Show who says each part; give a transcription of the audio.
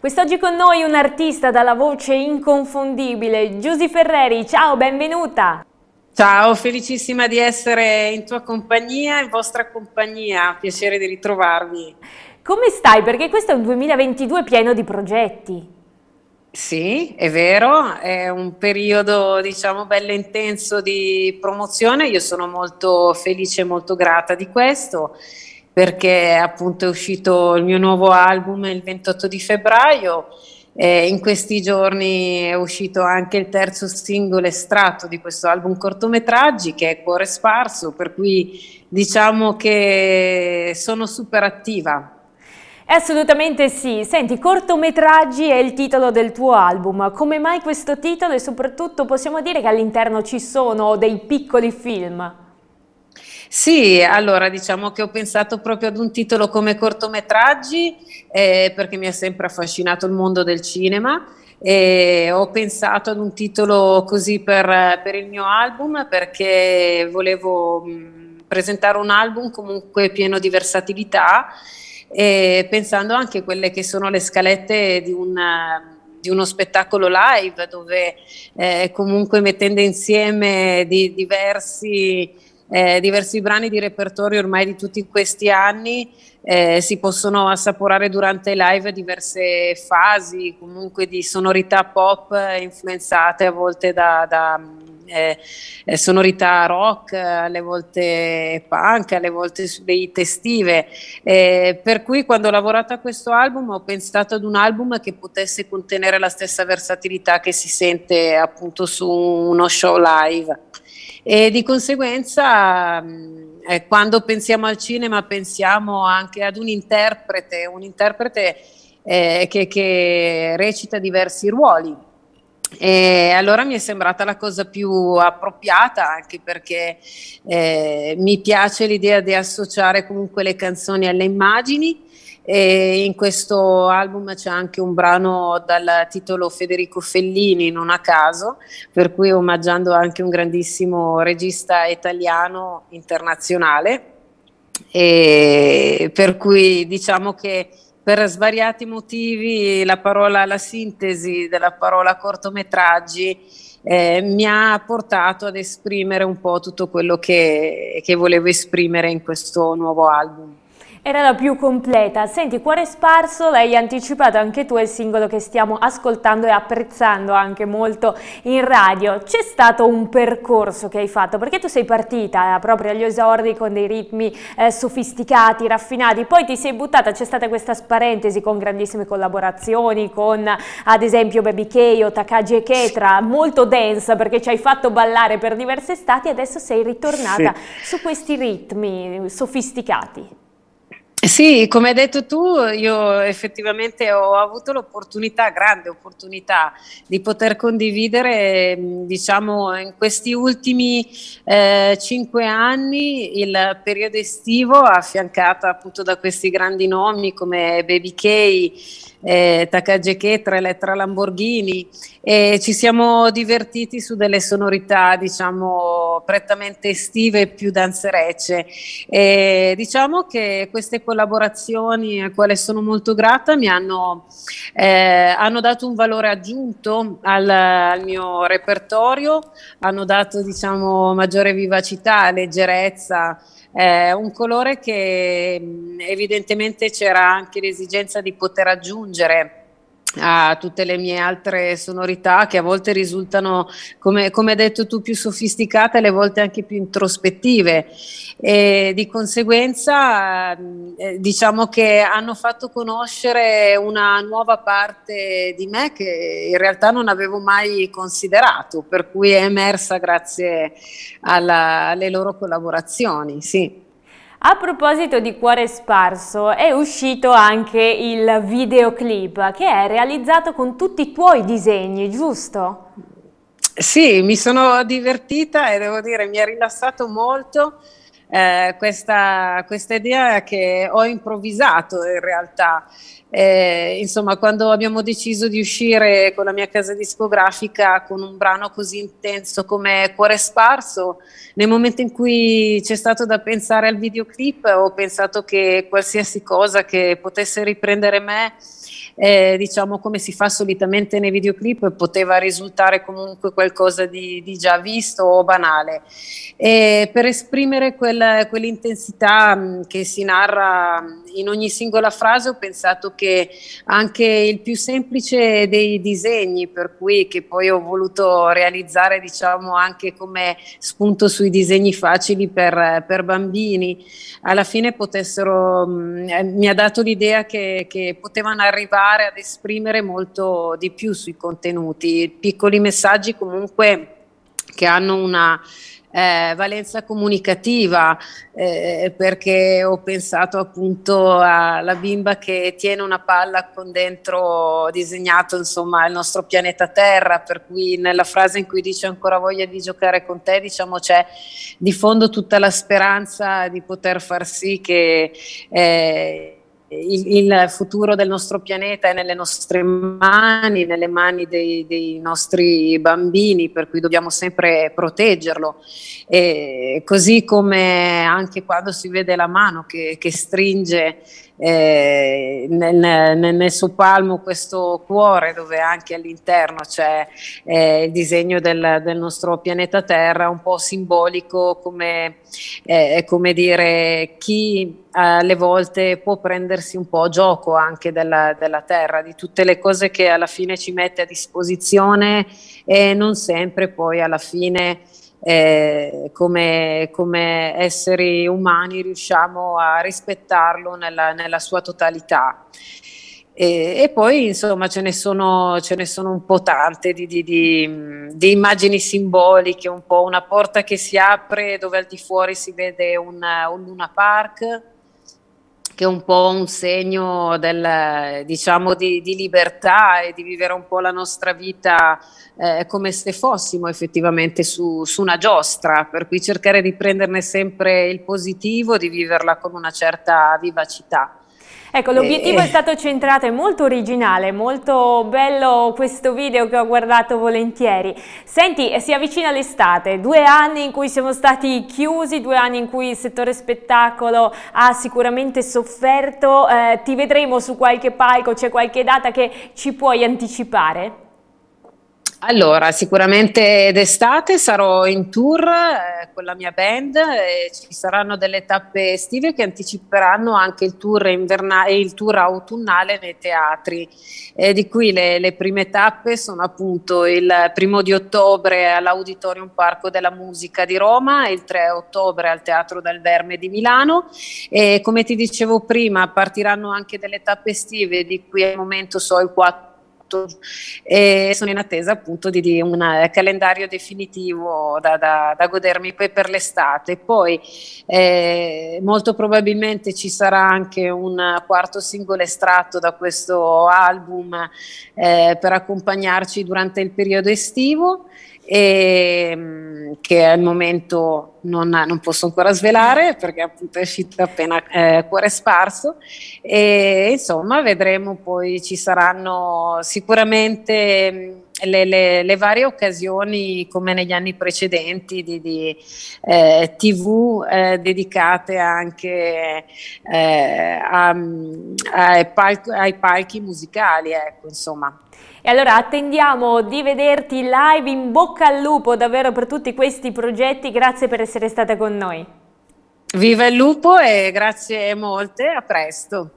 Speaker 1: Quest'oggi con noi un artista dalla voce inconfondibile, Giusy Ferreri. Ciao, benvenuta!
Speaker 2: Ciao, felicissima di essere in tua compagnia, in vostra compagnia, piacere di ritrovarvi. Come stai? Perché questo è un 2022 pieno
Speaker 1: di progetti.
Speaker 2: Sì, è vero, è un periodo diciamo bello intenso di promozione, io sono molto felice e molto grata di questo perché appunto è uscito il mio nuovo album il 28 di febbraio eh, in questi giorni è uscito anche il terzo singolo estratto di questo album cortometraggi che è Cuore Sparso, per cui diciamo
Speaker 1: che sono super attiva. Assolutamente sì. Senti, cortometraggi è il titolo del tuo album. Come mai questo titolo e soprattutto possiamo dire che all'interno ci sono dei piccoli film?
Speaker 2: Sì, allora diciamo che ho pensato proprio ad un titolo come cortometraggi eh, perché mi ha sempre affascinato il mondo del cinema e ho pensato ad un titolo così per, per il mio album perché volevo mh, mm, presentare un album comunque pieno di versatilità e pensando anche a quelle che sono le scalette di un di uno spettacolo live dove eh, comunque mettendo insieme di diversi eh, diversi brani di repertorio ormai di tutti questi anni eh, si possono assaporare durante i live diverse fasi comunque di sonorità pop influenzate a volte da, da eh, eh sonorità rock, alle volte punk, alle volte sulle hit estive. Eh, per cui quando ho lavorato a questo album ho pensato ad un album che potesse contenere la stessa versatilità che si sente appunto su uno show live e di conseguenza mm, eh, quando pensiamo al cinema pensiamo anche ad un interprete, un interprete eh, che, che recita diversi ruoli. E allora mi è sembrata la cosa più appropriata anche perché eh, mi piace l'idea di associare comunque le canzoni alle immagini e in questo album c'è anche un brano dal titolo Federico Fellini, non a caso, per cui omaggiando anche un grandissimo regista italiano internazionale. E per cui diciamo che per svariati motivi la, parola, la sintesi della parola cortometraggi eh, mi ha portato ad esprimere un po' tutto quello che, che volevo esprimere in questo nuovo album.
Speaker 1: Era la più completa. Senti, Cuore Sparso, l'hai anticipato anche tu, è il singolo che stiamo ascoltando e apprezzando anche molto in radio. C'è stato un percorso che hai fatto, perché tu sei partita eh, proprio agli esordi con dei ritmi eh, sofisticati, raffinati, poi ti sei buttata, c'è stata questa sparentesi con grandissime collaborazioni, con ad esempio Baby K o Takagi e Ketra, molto densa perché ci hai fatto ballare per diverse stati e adesso sei ritornata sì. su questi ritmi sofisticati.
Speaker 2: Sì, come hai detto tu, io effettivamente ho avuto l'opportunità, grande opportunità, di poter condividere, mm, diciamo, in questi ultimi eh, cinque anni il periodo estivo affiancato appunto da questi grandi nomi come Baby Kay, eh, Takage tra Elettra Lamborghini e ci siamo divertiti su delle sonorità diciamo prettamente estive e più danzerecce. E diciamo che queste collaborazioni a quale sono molto grata mi hanno, eh, hanno dato un valore aggiunto al, al, mio repertorio, hanno dato diciamo maggiore vivacità, leggerezza eh, un colore che mm, evidentemente c'era anche l'esigenza di poter aggiungere a tutte le mie altre sonorità che a volte risultano, come, come, hai detto tu, più sofisticate, alle volte anche più introspettive e di conseguenza eh, diciamo che hanno fatto conoscere una nuova parte di me che in realtà non avevo mai considerato, per cui è emersa
Speaker 1: grazie alla, alle loro collaborazioni. Sì. A proposito di Cuore Sparso, è uscito anche il videoclip che è realizzato con tutti i tuoi disegni, giusto?
Speaker 2: Sì, mi sono divertita e devo dire mi ha rilassato molto eh, questa, questa idea che ho improvvisato in realtà eh, insomma, quando abbiamo deciso di uscire con la mia casa discografica con un brano così intenso come Cuore Sparso, nel momento in cui c'è stato da pensare al videoclip, ho pensato che qualsiasi cosa che potesse riprendere me, eh, diciamo come si fa solitamente nei videoclip, poteva risultare comunque qualcosa di, di già visto o banale. E per esprimere quella, quell'intensità che si narra in ogni singola frase ho pensato che anche il più semplice dei disegni, per cui che poi ho voluto realizzare diciamo anche come spunto sui disegni facili per, per bambini, alla fine potessero, mh, mm, eh, mi ha dato l'idea che, che potevano arrivare ad esprimere molto di più sui contenuti, piccoli messaggi comunque che hanno una eh, valenza comunicativa, eh, perché ho pensato appunto alla bimba che tiene una palla con dentro disegnato insomma il nostro pianeta Terra, per cui nella frase in cui dice ancora voglia di giocare con te, diciamo c'è di fondo tutta la speranza di poter far sì che... Eh, il, il, futuro del nostro pianeta è nelle nostre mani, nelle mani dei, dei nostri bambini, per cui dobbiamo sempre proteggerlo. E così come anche quando si vede la mano che, che stringe eh, nel, nel, suo palmo questo cuore dove anche all'interno c'è eh, il disegno del, del, nostro pianeta Terra, un po' simbolico come, eh, come dire chi eh, alle volte può prendersi prendersi un po' gioco anche della, della, terra, di tutte le cose che alla fine ci mette a disposizione e non sempre poi alla fine eh, come, come, esseri umani riusciamo a rispettarlo nella, nella sua totalità. E, e, poi insomma ce ne sono, ce ne sono un po' tante di, di, di, di, immagini simboliche, un po' una porta che si apre dove al di fuori si vede un, un Luna Park che è un po' un segno del, diciamo, di, di, libertà e di vivere un po' la nostra vita eh, come se fossimo effettivamente su, su, una giostra, per cui cercare di prenderne sempre il positivo, e di viverla con una certa vivacità.
Speaker 1: Ecco, l'obiettivo eh, è eh. stato centrato, è molto originale, molto bello questo video che ho guardato volentieri. Senti, eh, si avvicina l'estate, due anni in cui siamo stati chiusi, due anni in cui il settore spettacolo ha sicuramente sofferto, eh, ti vedremo su qualche palco, c'è qualche data che ci puoi anticipare?
Speaker 2: Allora, sicuramente d'estate sarò in tour eh, con la mia band, eh, ci saranno delle tappe estive che anticiperanno anche il tour, inverna- il tour autunnale nei teatri, eh, di cui le, le, prime tappe sono appunto il primo di ottobre all'Auditorium Parco della Musica di Roma il 3 ottobre al Teatro del Verme di Milano e come ti dicevo prima partiranno anche delle tappe estive di qui al momento so il 4 tutto e eh, sono in attesa appunto di, di un eh, calendario definitivo da, da, da, godermi poi per l'estate. Poi eh, molto probabilmente ci sarà anche un quarto singolo estratto da questo album eh, per accompagnarci durante il periodo estivo e, ehm, che al momento non, non, posso ancora svelare perché appunto è uscito appena eh, Cuore Sparso e insomma vedremo poi ci saranno sicuramente le, le, le, varie occasioni come negli anni precedenti di, di eh, tv eh, dedicate anche
Speaker 1: eh, a, ai, palco, ai, palchi musicali, ecco, insomma. E allora attendiamo di vederti live in bocca al lupo davvero per tutti questi progetti, grazie per essere stata con noi. Viva il lupo e grazie molte, a presto.